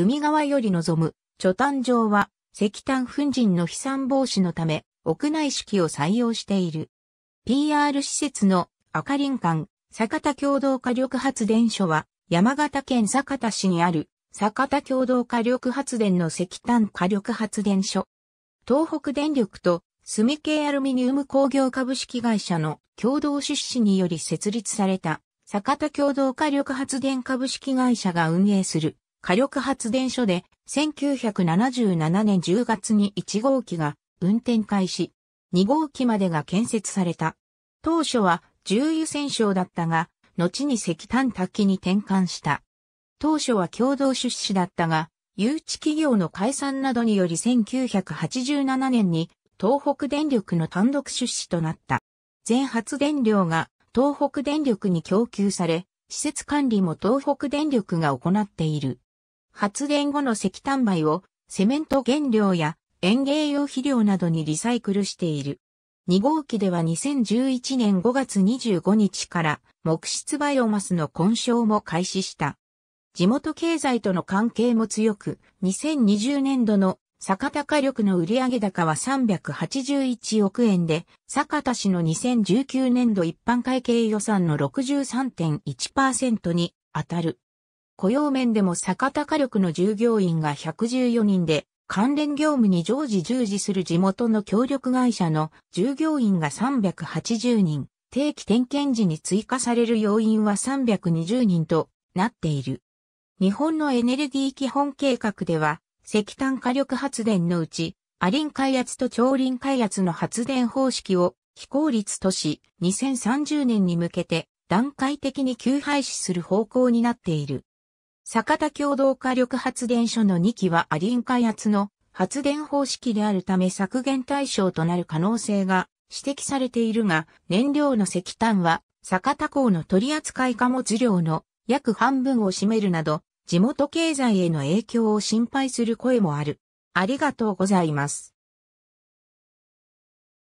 海側より望む、貯炭場は、石炭粉塵の飛散防止のため、屋内式を採用している。PR 施設の赤林館、酒田共同火力発電所は、山形県酒田市にある、酒田共同火力発電の石炭火力発電所。東北電力と、住系アルミニウム工業株式会社の共同出資により設立された、酒田共同火力発電株式会社が運営する火力発電所で1977年10月に1号機が運転開始、2号機までが建設された。当初は重油戦勝だったが、後に石炭滝に転換した。当初は共同出資だったが、誘致企業の解散などにより1987年に東北電力の単独出資となった。全発電量が東北電力に供給され、施設管理も東北電力が行っている。発電後の石炭灰をセメント原料や園芸用肥料などにリサイクルしている。2号機では2011年5月25日から木質バイオマスの混焼も開始した。地元経済との関係も強く、2020年度の坂田火力の売上高は381億円で、坂田市の2019年度一般会計予算の63.1%に当たる。雇用面でも酒田火力の従業員が114人で、関連業務に常時従事する地元の協力会社の従業員が380人、定期点検時に追加される要員は320人となっている。日本のエネルギー基本計画では、石炭火力発電のうち、アリン開発と超輪開発の発電方式を非効率とし、2030年に向けて段階的に休廃止する方向になっている。酒田共同火力発電所の2基はアリン開発の発電方式であるため削減対象となる可能性が指摘されているが、燃料の石炭は酒田港の取扱い貨物量の約半分を占めるなど、地元経済への影響を心配する声もある。ありがとうございます。